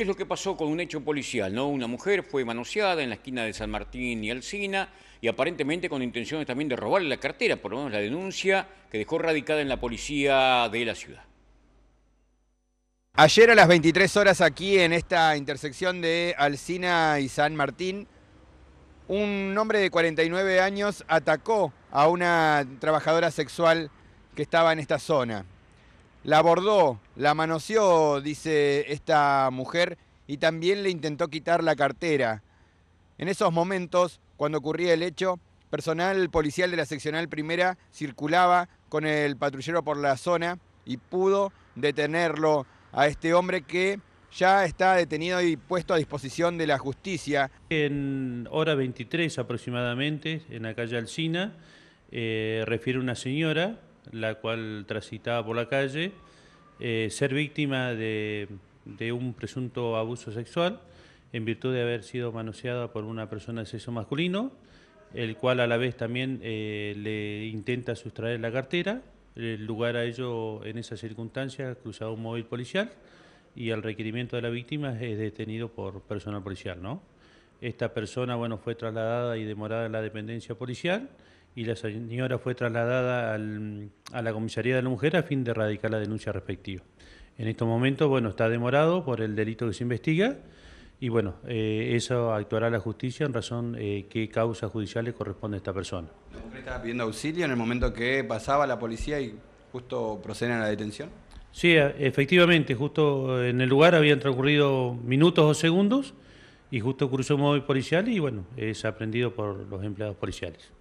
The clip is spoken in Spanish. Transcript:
¿Qué es lo que pasó con un hecho policial? ¿no? Una mujer fue manoseada en la esquina de San Martín y Alcina y aparentemente con intenciones también de robarle la cartera, por lo menos la denuncia que dejó radicada en la policía de la ciudad. Ayer a las 23 horas aquí en esta intersección de Alcina y San Martín, un hombre de 49 años atacó a una trabajadora sexual que estaba en esta zona. La abordó, la manoseó, dice esta mujer, y también le intentó quitar la cartera. En esos momentos, cuando ocurría el hecho, personal policial de la seccional primera circulaba con el patrullero por la zona y pudo detenerlo a este hombre que ya está detenido y puesto a disposición de la justicia. En hora 23 aproximadamente, en la calle Alcina, eh, refiere una señora la cual transitaba por la calle, eh, ser víctima de, un presunto abuso sexual en virtud de haber sido manoseada por una persona de sexo masculino, el cual a la vez también eh, le intenta sustraer la cartera, el lugar a ello en esas circunstancias cruzado un móvil policial y al requerimiento de la víctima es detenido por personal policial, ¿no? Esta persona, bueno, fue trasladada y demorada en la dependencia policial y la señora fue trasladada a la comisaría de la mujer a fin de erradicar la denuncia respectiva. En estos momentos, bueno, está demorado por el delito que se investiga y bueno, eh, eso actuará la justicia en razón de eh, qué causas judiciales corresponde a esta persona. ¿La mujer estaba pidiendo auxilio en el momento que pasaba la policía y justo proceden a la detención? Sí, eh, efectivamente, justo en el lugar habían transcurrido minutos o segundos y justo cruzó un móvil policial y bueno, es aprendido por los empleados policiales.